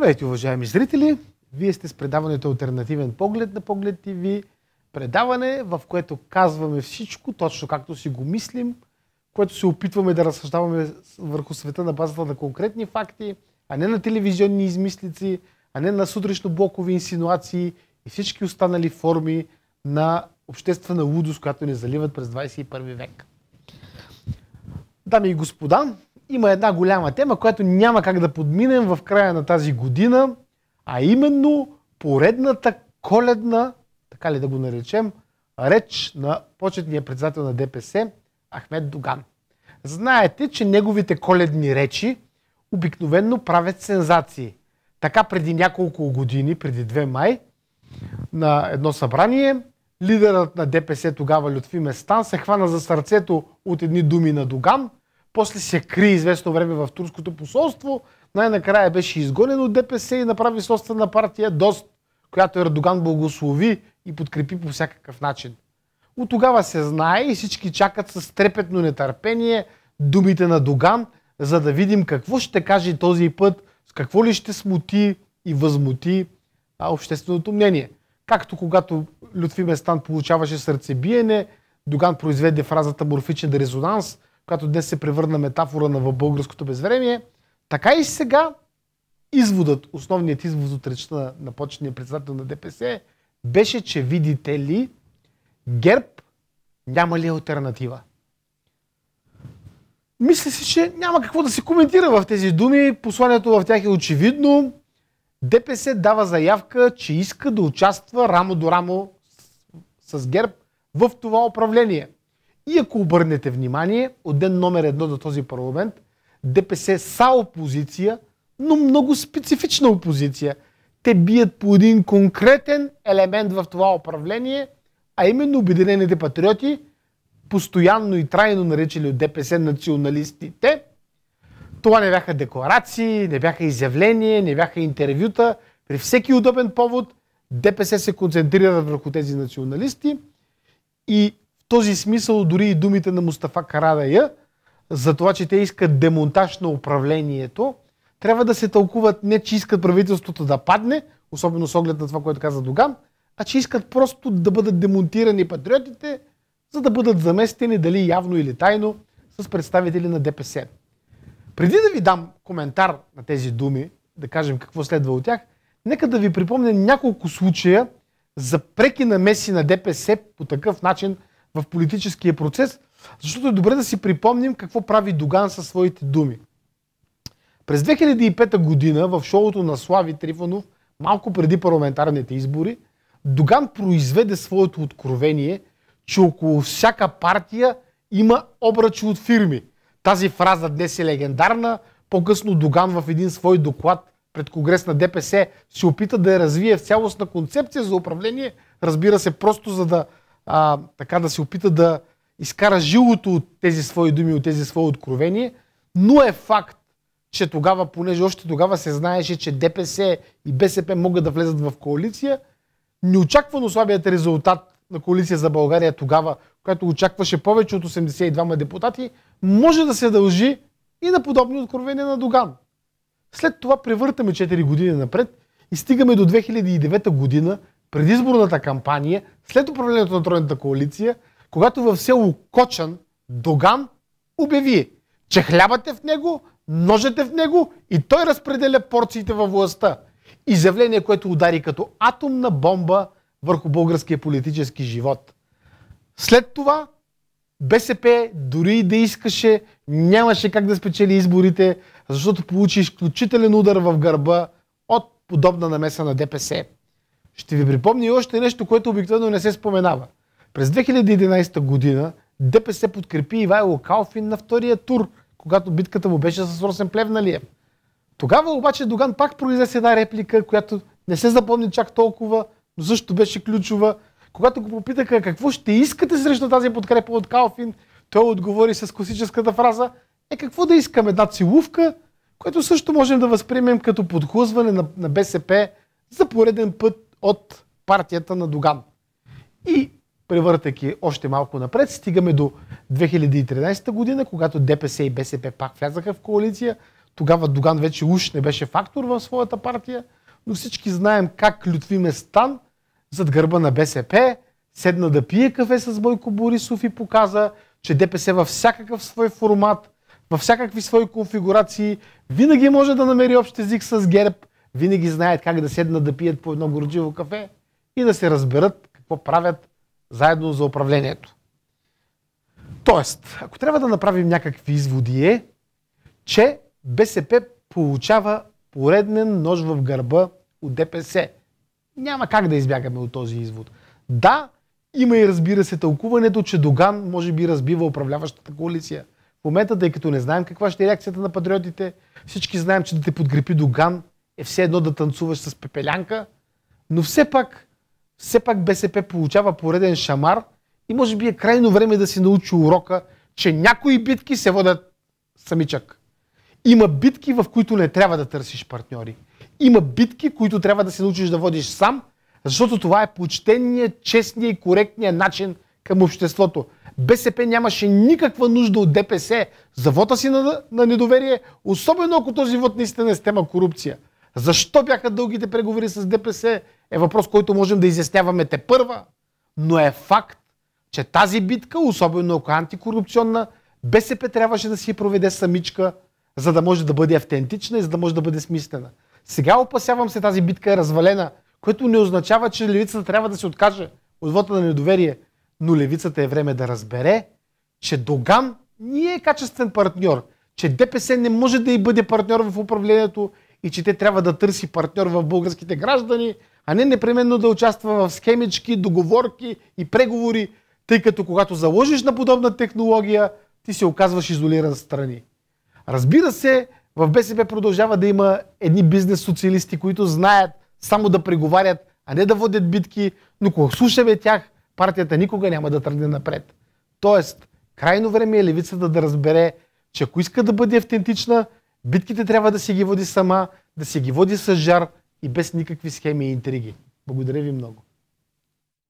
Здравейте, уважаеми зрители! Вие сте с предаването Альтернативен поглед на Поглед ТВ. Предаване, в което казваме всичко, точно както си го мислим, което се опитваме да разсъждаваме върху света на базата на конкретни факти, а не на телевизионни измислици, а не на сутрешно-блокови инсинуации и всички останали форми на обществена лудост, която ни заливат през 21 век. Дами и господа, има една голяма тема, която няма как да подминем в края на тази година, а именно поредната коледна, така ли да го наречем, реч на почетния председател на ДПС Ахмед Доган. Знаете, че неговите коледни речи обикновенно правят сензации. Така преди няколко години, преди 2 май, на едно събрание, лидерът на ДПС тогава Лютви Местан се хвана за сърцето от едни думи на Доган – после се кри известно време в турското посолство, най-накрая беше изгонен от ДПС и направи собствена партия ДОСТ, която Ердоган благослови и подкрепи по всякакъв начин. От тогава се знае и всички чакат с трепетно нетърпение думите на Доган, за да видим какво ще каже този път, с какво ли ще смути и възмути а, общественото мнение. Както когато Лютви Местан получаваше сърцебиене, Доган произведе фразата морфичен резонанс – която днес се превърна метафора на във българското безвремие, така и сега изводът, основният извод от речта на, на почетния председател на ДПС беше, че видите ли, ГЕРБ няма ли альтернатива? Мисля си, че няма какво да се коментира в тези думи. Посланието в тях е очевидно. ДПС дава заявка, че иска да участва рамо до рамо с, с ГЕРБ в това управление. И ако обърнете внимание, от ден номер едно до този парламент, ДПС са опозиция, но много специфична опозиция. Те бият по един конкретен елемент в това управление, а именно Обединените патриоти, постоянно и трайно наричали от ДПС националистите. Това не бяха декларации, не бяха изявления, не бяха интервюта. При всеки удобен повод ДПС се концентрира върху тези националисти и този смисъл дори и думите на Мустафа Карадая, за това, че те искат демонтаж на управлението, трябва да се тълкуват не, че искат правителството да падне, особено с оглед на това, което каза Доган, а че искат просто да бъдат демонтирани патриотите, за да бъдат заместени, дали явно или тайно, с представители на ДПС. Преди да ви дам коментар на тези думи, да кажем какво следва от тях, нека да ви припомня няколко случая за преки намеси на ДПС по такъв начин – в политическия процес, защото е добре да си припомним какво прави Доган със своите думи. През 2005 година в шоуто на Слави Трифонов, малко преди парламентарните избори, Доган произведе своето откровение, че около всяка партия има обрачи от фирми. Тази фраза днес е легендарна. По-късно Доган в един свой доклад пред Конгрес на ДПС се опита да я развие в цялостна концепция за управление, разбира се, просто за да а, така да се опита да изкара жилото от тези свои думи, от тези свои откровения, но е факт, че тогава, понеже още тогава се знаеше, че ДПС и БСП могат да влезат в коалиция, неочаквано слабият резултат на коалиция за България тогава, която очакваше повече от 82 депутати, може да се дължи и на подобни откровения на Доган. След това превъртаме 4 години напред и стигаме до 2009 година, предизборната кампания, след управлението на Тройната коалиция, когато в село Кочан Доган обяви, че хлябът е в него, ножът е в него и той разпределя порциите във властта. Изявление, което удари като атомна бомба върху българския политически живот. След това БСП дори и да искаше, нямаше как да спечели изборите, защото получи изключителен удар в гърба от подобна намеса на ДПС. Ще ви припомня и още нещо, което обикновено не се споменава. През 2011 година ДПС подкрепи Ивайло Калфин на втория тур, когато битката му беше с Росен Плевналиев. Тогава обаче Доган пак произнесе една реплика, която не се запомни чак толкова, но също беше ключова. Когато го попитаха какво ще искате срещу тази подкрепа от Калфин, той отговори с класическата фраза е какво да искам една целувка, което също можем да възприемем като подхлъзване на, на БСП за пореден път от партията на Доган. И превъртайки още малко напред, стигаме до 2013 година, когато ДПС и БСП пак влязаха в коалиция. Тогава Доган вече уж не беше фактор в своята партия, но всички знаем как Лютви Местан зад гърба на БСП седна да пие кафе с Бойко Борисов и показа, че ДПС във всякакъв свой формат, във всякакви свои конфигурации, винаги може да намери общ език с ГЕРБ винаги знаят как да седнат да пият по едно гордживо кафе и да се разберат какво правят заедно за управлението. Тоест, ако трябва да направим някакви изводи е, че БСП получава пореден нож в гърба от ДПС. Няма как да избягаме от този извод. Да, има и разбира се тълкуването, че Доган може би разбива управляващата коалиция. В момента, тъй като не знаем каква ще е реакцията на патриотите, всички знаем, че да те подкрепи Доган е все едно да танцуваш с пепелянка, но все пак, все пак БСП получава пореден шамар и може би е крайно време да си научи урока, че някои битки се водят самичък. Има битки, в които не трябва да търсиш партньори. Има битки, които трябва да се научиш да водиш сам, защото това е почтения, честния и коректния начин към обществото. БСП нямаше никаква нужда от ДПС за вота си на, на недоверие, особено ако този вод наистина е с тема корупция. Защо бяха дългите преговори с ДПС е въпрос, който можем да изясняваме те първа, но е факт, че тази битка, особено ако е антикорупционна, БСП трябваше да си проведе самичка, за да може да бъде автентична и за да може да бъде смислена. Сега опасявам се тази битка е развалена, което не означава, че левицата трябва да се откаже от вота на недоверие, но левицата е време да разбере, че Доган не е качествен партньор, че ДПС не може да и бъде партньор в управлението и че те трябва да търси партньор в българските граждани, а не непременно да участва в схемички, договорки и преговори, тъй като когато заложиш на подобна технология, ти се оказваш изолиран страни. Разбира се, в БСП продължава да има едни бизнес социалисти, които знаят само да преговарят, а не да водят битки, но когато слушаме тях, партията никога няма да тръгне напред. Тоест, крайно време е левицата да разбере, че ако иска да бъде автентична, Битките трябва да си ги води сама, да си ги води с жар и без никакви схеми и интриги. Благодаря ви много.